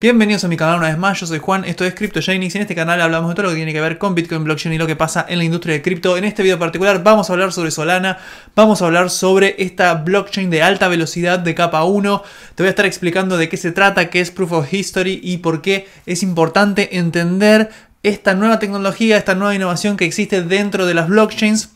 Bienvenidos a mi canal una vez más, yo soy Juan, esto es CryptoJanix y en este canal hablamos de todo lo que tiene que ver con Bitcoin, blockchain y lo que pasa en la industria de cripto. En este video particular vamos a hablar sobre Solana, vamos a hablar sobre esta blockchain de alta velocidad de capa 1, te voy a estar explicando de qué se trata, qué es Proof of History y por qué es importante entender esta nueva tecnología, esta nueva innovación que existe dentro de las blockchains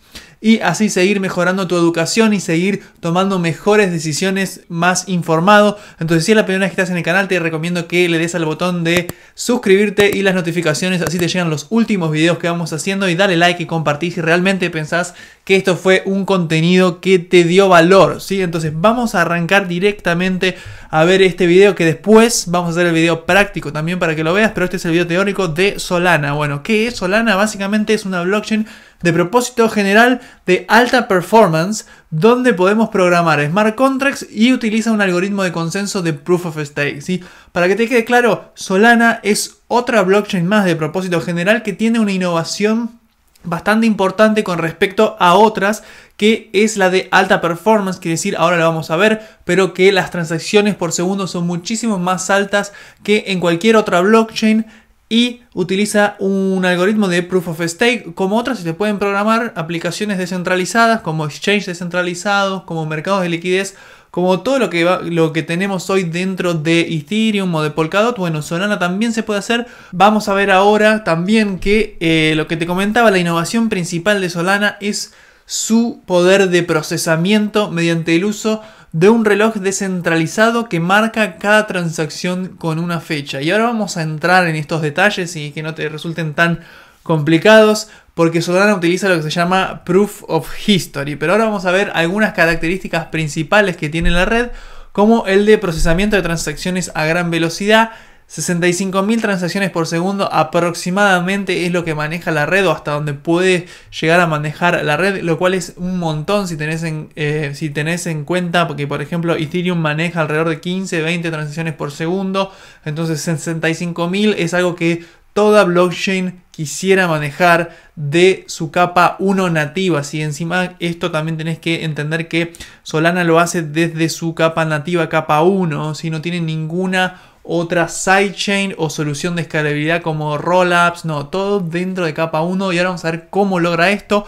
y así seguir mejorando tu educación y seguir tomando mejores decisiones más informado. Entonces si es la primera vez que estás en el canal te recomiendo que le des al botón de suscribirte y las notificaciones así te llegan los últimos videos que vamos haciendo y dale like y compartir si realmente pensás que esto fue un contenido que te dio valor, ¿sí? Entonces vamos a arrancar directamente a ver este video que después vamos a hacer el video práctico también para que lo veas, pero este es el video teórico de Solana. Bueno, ¿qué es Solana? Básicamente es una blockchain de propósito general de alta performance donde podemos programar smart contracts y utiliza un algoritmo de consenso de proof of stake. Para que te quede claro, Solana es otra blockchain más de propósito general que tiene una innovación bastante importante con respecto a otras que es la de alta performance, quiere decir, ahora lo vamos a ver, pero que las transacciones por segundo son muchísimo más altas que en cualquier otra blockchain y utiliza un algoritmo de proof of stake como otras y se pueden programar aplicaciones descentralizadas como exchange descentralizados, como mercados de liquidez, como todo lo que, lo que tenemos hoy dentro de Ethereum o de Polkadot. Bueno, Solana también se puede hacer. Vamos a ver ahora también que eh, lo que te comentaba, la innovación principal de Solana es su poder de procesamiento mediante el uso de un reloj descentralizado que marca cada transacción con una fecha. Y ahora vamos a entrar en estos detalles y que no te resulten tan complicados porque Solana utiliza lo que se llama Proof of History. Pero ahora vamos a ver algunas características principales que tiene la red como el de procesamiento de transacciones a gran velocidad, 65.000 transacciones por segundo aproximadamente es lo que maneja la red o hasta donde puede llegar a manejar la red, lo cual es un montón si tenés en, eh, si tenés en cuenta que por ejemplo Ethereum maneja alrededor de 15, 20 transacciones por segundo, entonces 65.000 es algo que toda blockchain quisiera manejar de su capa 1 nativa. Si encima esto también tenés que entender que Solana lo hace desde su capa nativa, capa 1, si no tiene ninguna otra sidechain o solución de escalabilidad como rollups, no, todo dentro de capa 1 y ahora vamos a ver cómo logra esto,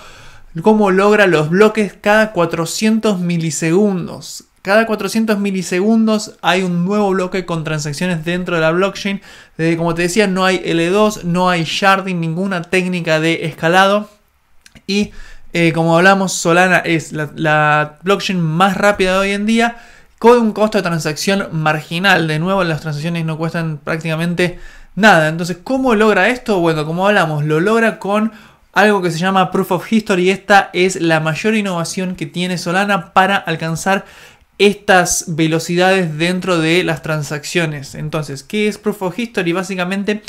cómo logra los bloques cada 400 milisegundos. Cada 400 milisegundos hay un nuevo bloque con transacciones dentro de la blockchain. Eh, como te decía, no hay L2, no hay sharding, ninguna técnica de escalado. Y eh, como hablamos, Solana es la, la blockchain más rápida de hoy en día con un costo de transacción marginal. De nuevo, las transacciones no cuestan prácticamente nada. Entonces, ¿cómo logra esto? Bueno, como hablamos, lo logra con algo que se llama Proof of History. Esta es la mayor innovación que tiene Solana para alcanzar estas velocidades dentro de las transacciones. Entonces, ¿qué es Proof of History? Básicamente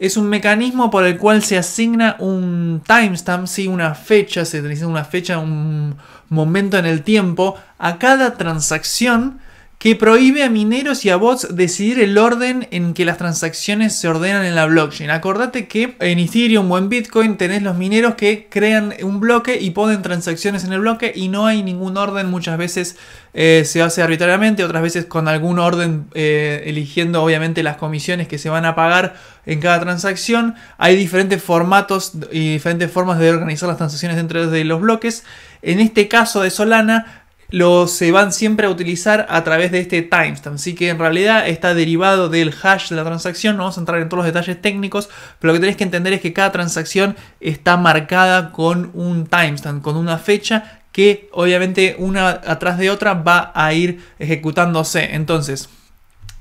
es un mecanismo por el cual se asigna un timestamp, ¿sí? una fecha, se utiliza una fecha, un momento en el tiempo, a cada transacción que prohíbe a mineros y a bots decidir el orden en que las transacciones se ordenan en la blockchain. Acordate que en Ethereum o en Bitcoin tenés los mineros que crean un bloque y ponen transacciones en el bloque y no hay ningún orden. Muchas veces eh, se hace arbitrariamente, otras veces con algún orden eh, eligiendo obviamente las comisiones que se van a pagar en cada transacción. Hay diferentes formatos y diferentes formas de organizar las transacciones dentro de los bloques. En este caso de Solana, lo se van siempre a utilizar a través de este timestamp. Así que en realidad está derivado del hash de la transacción. No vamos a entrar en todos los detalles técnicos, pero lo que tenés que entender es que cada transacción está marcada con un timestamp, con una fecha que obviamente una atrás de otra va a ir ejecutándose. Entonces,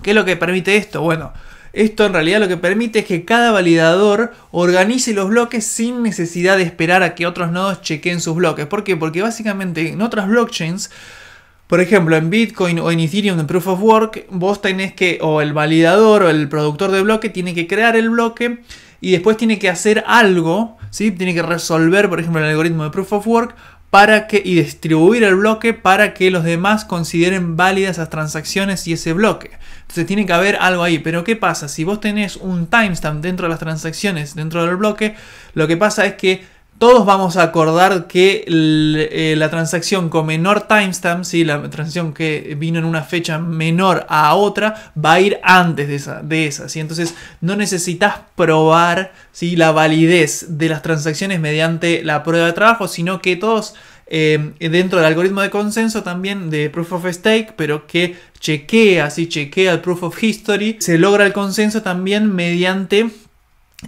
¿qué es lo que permite esto? Bueno, esto en realidad lo que permite es que cada validador organice los bloques sin necesidad de esperar a que otros nodos chequen sus bloques. ¿Por qué? Porque básicamente en otras blockchains por ejemplo, en Bitcoin o en Ethereum en Proof of Work, vos tenés que, o el validador o el productor de bloque tiene que crear el bloque y después tiene que hacer algo, ¿sí? Tiene que resolver, por ejemplo, el algoritmo de Proof of Work para que, y distribuir el bloque para que los demás consideren válidas las transacciones y ese bloque. Entonces tiene que haber algo ahí. Pero ¿qué pasa? Si vos tenés un timestamp dentro de las transacciones, dentro del bloque, lo que pasa es que todos vamos a acordar que eh, la transacción con menor timestamp, ¿sí? la transacción que vino en una fecha menor a otra, va a ir antes de esa. De esa Entonces no necesitas probar ¿sí? la validez de las transacciones mediante la prueba de trabajo, sino que todos eh, dentro del algoritmo de consenso también de proof of stake, pero que chequea, si chequea el proof of history, se logra el consenso también mediante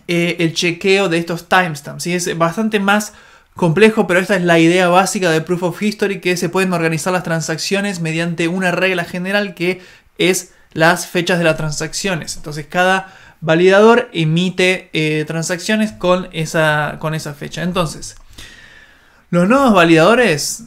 eh, el chequeo de estos timestamps. Es bastante más complejo, pero esta es la idea básica de Proof of History, que se pueden organizar las transacciones mediante una regla general que es las fechas de las transacciones. Entonces cada validador emite eh, transacciones con esa, con esa fecha. Entonces, los nuevos validadores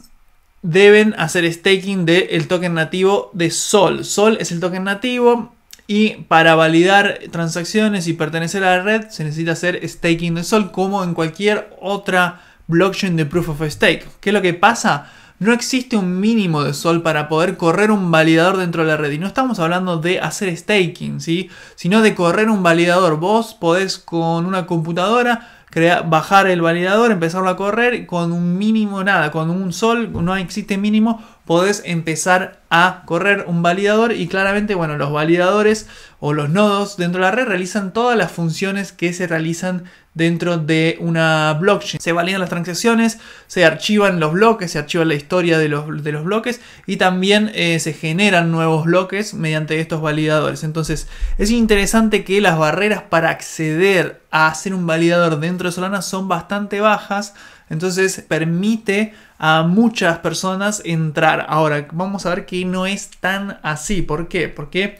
deben hacer staking del el token nativo de Sol. Sol es el token nativo, y para validar transacciones y pertenecer a la red se necesita hacer staking de Sol como en cualquier otra blockchain de proof of stake. ¿Qué es lo que pasa? No existe un mínimo de sol para poder correr un validador dentro de la red. Y no estamos hablando de hacer staking, ¿sí? sino de correr un validador. Vos podés con una computadora crear, bajar el validador, empezarlo a correr con un mínimo, nada, con un sol, no existe mínimo podés empezar a correr un validador y claramente, bueno, los validadores o los nodos dentro de la red realizan todas las funciones que se realizan dentro de una blockchain. Se validan las transacciones, se archivan los bloques, se archiva la historia de los, bloques y también eh, se generan nuevos bloques mediante estos validadores. Entonces es interesante que las barreras para acceder a hacer un validador dentro de Solana son bastante bajas entonces permite a muchas personas entrar. Ahora, vamos a ver que no es tan así. ¿Por qué? Porque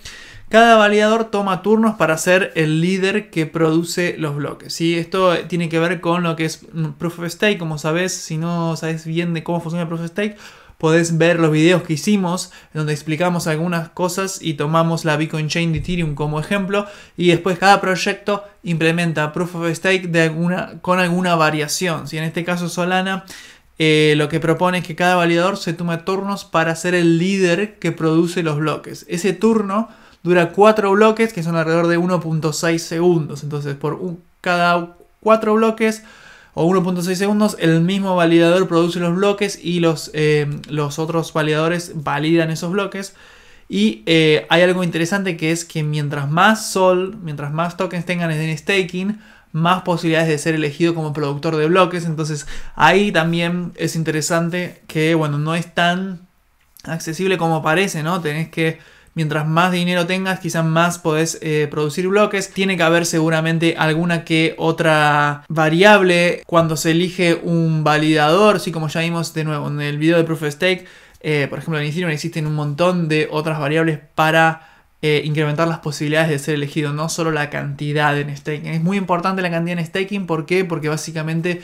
cada validador toma turnos para ser el líder que produce los bloques. ¿sí? Esto tiene que ver con lo que es Proof of Stake, como sabes, si no sabes bien de cómo funciona Proof of Stake podés ver los videos que hicimos donde explicamos algunas cosas y tomamos la Bitcoin Chain de Ethereum como ejemplo y después cada proyecto implementa Proof of Stake de alguna, con alguna variación. Si en este caso Solana eh, lo que propone es que cada validador se tome turnos para ser el líder que produce los bloques. Ese turno dura cuatro bloques que son alrededor de 1.6 segundos. Entonces por un, cada cuatro bloques o 1.6 segundos, el mismo validador produce los bloques y los, eh, los otros validadores validan esos bloques. Y eh, hay algo interesante que es que mientras más sol, mientras más tokens tengan en staking, más posibilidades de ser elegido como productor de bloques. Entonces ahí también es interesante que, bueno, no es tan accesible como parece, ¿no? Tenés que Mientras más dinero tengas, quizás más podés eh, producir bloques. Tiene que haber seguramente alguna que otra variable cuando se elige un validador. Sí, como ya vimos de nuevo en el video de Proof of Stake, eh, por ejemplo, en Ethereum existen un montón de otras variables para eh, incrementar las posibilidades de ser elegido, no solo la cantidad en staking. Es muy importante la cantidad en staking, ¿por qué? Porque básicamente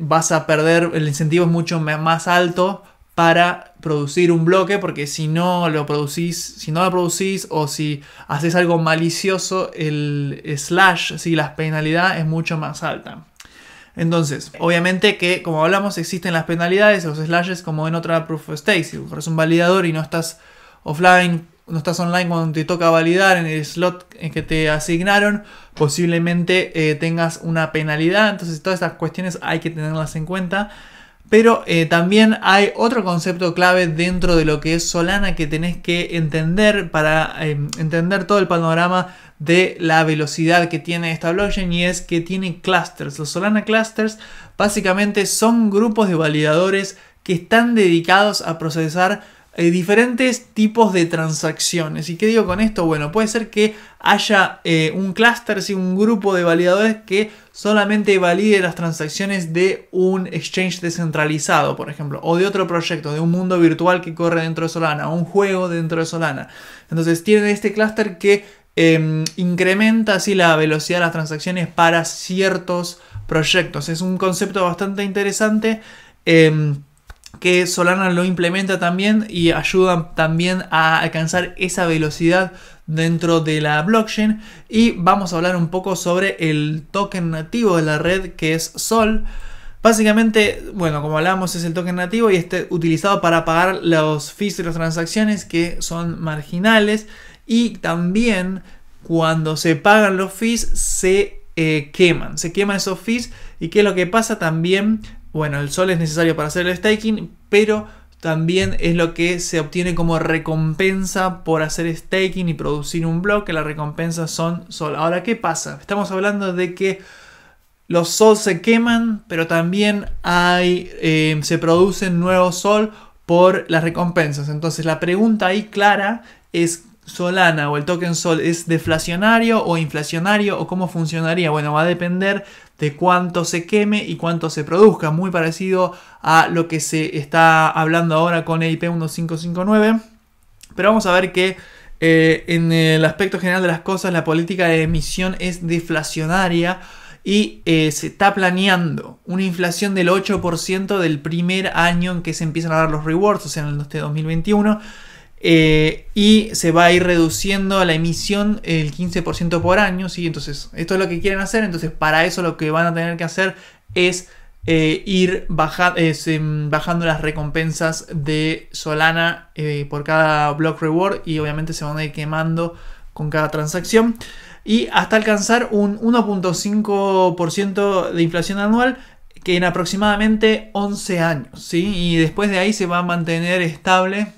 vas a perder, el incentivo es mucho más alto para producir un bloque, porque si no lo producís, si no lo producís o si haces algo malicioso, el slash, si la penalidad es mucho más alta. Entonces, obviamente que, como hablamos, existen las penalidades, los slashes, como en otra proof of stake. Si eres un validador y no estás offline, no estás online cuando te toca validar en el slot en que te asignaron, posiblemente eh, tengas una penalidad. Entonces, todas estas cuestiones hay que tenerlas en cuenta. Pero eh, también hay otro concepto clave dentro de lo que es Solana que tenés que entender para em, entender todo el panorama de la velocidad que tiene esta blockchain y es que tiene clusters. Los Solana clusters básicamente son grupos de validadores que están dedicados a procesar eh, diferentes tipos de transacciones. ¿Y qué digo con esto? Bueno, puede ser que haya eh, un clúster, un grupo de validadores que solamente valide las transacciones de un exchange descentralizado, por ejemplo, o de otro proyecto, de un mundo virtual que corre dentro de Solana, o un juego dentro de Solana. Entonces tiene este clúster que em, incrementa así la velocidad de las transacciones para ciertos proyectos. Es un concepto bastante interesante. Em, que Solana lo implementa también y ayuda también a alcanzar esa velocidad dentro de la blockchain y vamos a hablar un poco sobre el token nativo de la red que es Sol. Básicamente, bueno, como hablábamos es el token nativo y este utilizado para pagar los fees de las transacciones que son marginales y también cuando se pagan los fees se eh, queman, se queman esos fees y que lo que pasa también bueno, el sol es necesario para hacer el staking, pero también es lo que se obtiene como recompensa por hacer staking y producir un bloque. las recompensas son sol. Ahora, ¿qué pasa? Estamos hablando de que los sols se queman, pero también hay, eh, se producen nuevos sol por las recompensas. Entonces, la pregunta ahí clara es Solana o el token Sol es deflacionario o inflacionario o cómo funcionaría? Bueno, va a depender de cuánto se queme y cuánto se produzca, muy parecido a lo que se está hablando ahora con EIP 1559, pero vamos a ver que eh, en el aspecto general de las cosas la política de emisión es deflacionaria y eh, se está planeando una inflación del 8% del primer año en que se empiezan a dar los rewards, o sea, en el este 2021 eh, y se va a ir reduciendo la emisión el 15% por año, Entonces, esto es lo que quieren hacer, entonces para eso lo que van a tener que hacer es eh, ir em, bajando las recompensas de Solana eh, por cada block reward y obviamente se van a ir quemando con cada transacción y hasta alcanzar un 1.5% de inflación anual que en aproximadamente 11 años, ¿sí? Y después de ahí se va a mantener estable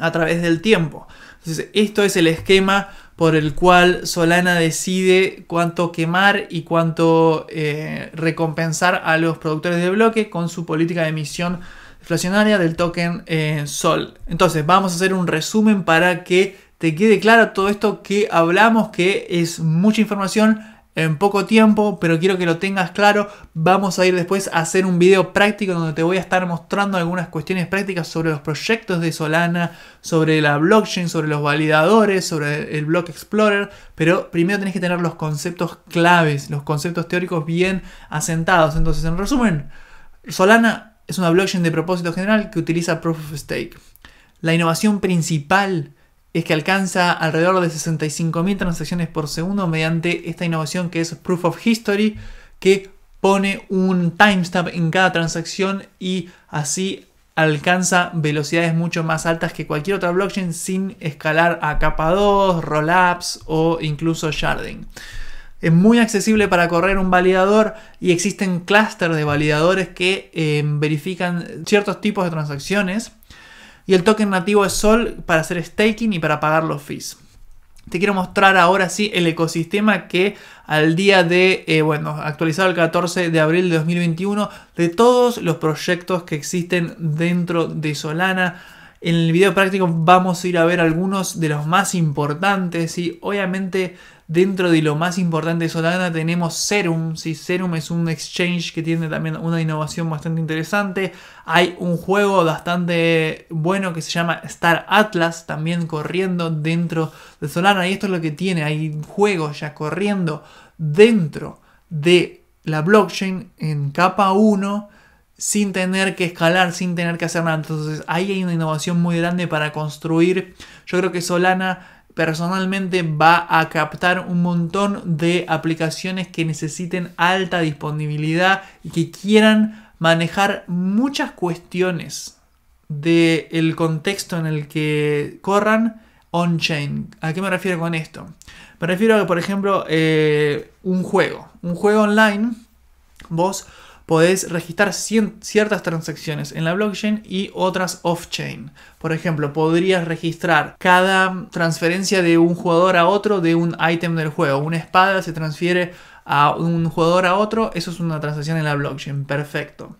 a través del tiempo. Entonces, esto es el esquema por el cual Solana decide cuánto quemar y cuánto eh, recompensar a los productores de bloque con su política de emisión inflacionaria del token eh, Sol. Entonces, vamos a hacer un resumen para que te quede claro todo esto que hablamos, que es mucha información en poco tiempo, pero quiero que lo tengas claro. Vamos a ir después a hacer un video práctico donde te voy a estar mostrando algunas cuestiones prácticas sobre los proyectos de Solana, sobre la blockchain, sobre los validadores, sobre el Block Explorer, pero primero tenés que tener los conceptos claves, los conceptos teóricos bien asentados. Entonces, en resumen, Solana es una blockchain de propósito general que utiliza Proof of Stake. La innovación principal es que alcanza alrededor de 65.000 transacciones por segundo mediante esta innovación que es Proof of History, que pone un timestamp en cada transacción y así alcanza velocidades mucho más altas que cualquier otra blockchain sin escalar a capa 2, rollups o incluso sharding. Es muy accesible para correr un validador y existen clústeres de validadores que eh, verifican ciertos tipos de transacciones y el token nativo es Sol para hacer staking y para pagar los fees. Te quiero mostrar ahora sí el ecosistema que al día de, eh, bueno, actualizado el 14 de abril de 2021, de todos los proyectos que existen dentro de Solana. En el video práctico vamos a ir a ver algunos de los más importantes y obviamente Dentro de lo más importante de Solana tenemos Serum. Serum es un exchange que tiene también una innovación bastante interesante. Hay un juego bastante bueno que se llama Star Atlas también corriendo dentro de Solana. Y esto es lo que tiene. Hay juegos ya corriendo dentro de la blockchain en capa 1 sin tener que escalar, sin tener que hacer nada. Entonces ahí hay una innovación muy grande para construir. Yo creo que Solana personalmente va a captar un montón de aplicaciones que necesiten alta disponibilidad y que quieran manejar muchas cuestiones del contexto en el que corran on-chain. ¿A qué me refiero con esto? Me refiero a que, por ejemplo, eh, un juego, un juego online, vos podés registrar ciertas transacciones en la blockchain y otras off-chain. Por ejemplo, podrías registrar cada transferencia de un jugador a otro de un ítem del juego. Una espada se transfiere a un jugador a otro, eso es una transacción en la blockchain, perfecto.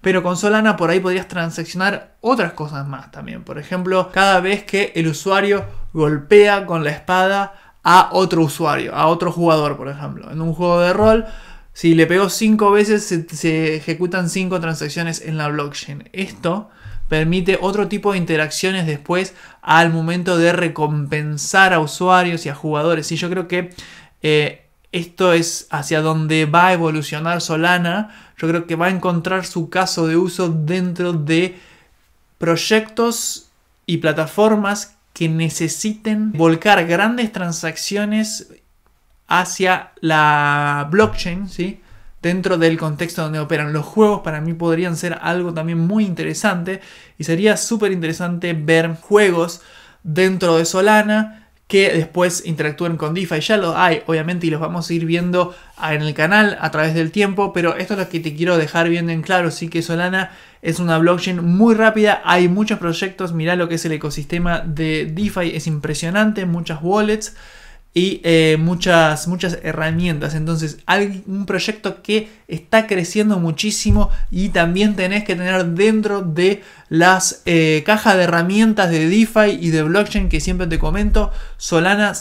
Pero con Solana por ahí podrías transaccionar otras cosas más también. Por ejemplo, cada vez que el usuario golpea con la espada a otro usuario, a otro jugador, por ejemplo. En un juego de rol si le pegó cinco veces, se, ejecutan cinco transacciones en la blockchain. Esto permite otro tipo de interacciones después al momento de recompensar a usuarios y a jugadores. Y yo creo que eh, esto es hacia donde va a evolucionar Solana. Yo creo que va a encontrar su caso de uso dentro de proyectos y plataformas que necesiten volcar grandes transacciones hacia la blockchain, ¿sí? dentro del contexto donde operan los juegos, para mí podrían ser algo también muy interesante y sería súper interesante ver juegos dentro de Solana que después interactúen con DeFi. Ya lo hay, obviamente, y los vamos a ir viendo en el canal a través del tiempo, pero esto es lo que te quiero dejar bien en claro. Sí que Solana es una blockchain muy rápida, hay muchos proyectos, mirá lo que es el ecosistema de DeFi, es impresionante, muchas wallets y eh, muchas, muchas herramientas. Entonces, hay un proyecto que está creciendo muchísimo y también tenés que tener dentro de las eh, cajas de herramientas de DeFi y de blockchain que siempre te comento. Solana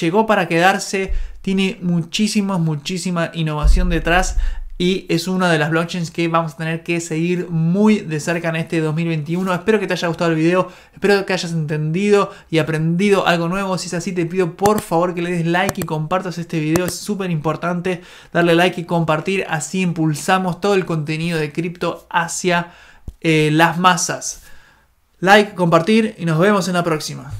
llegó para quedarse, tiene muchísimas muchísima innovación detrás y es una de las blockchains que vamos a tener que seguir muy de cerca en este 2021. Espero que te haya gustado el video, espero que hayas entendido y aprendido algo nuevo. Si es así, te pido por favor que le des like y compartas este video, es súper importante darle like y compartir, así impulsamos todo el contenido de cripto hacia eh, las masas. Like, compartir y nos vemos en la próxima.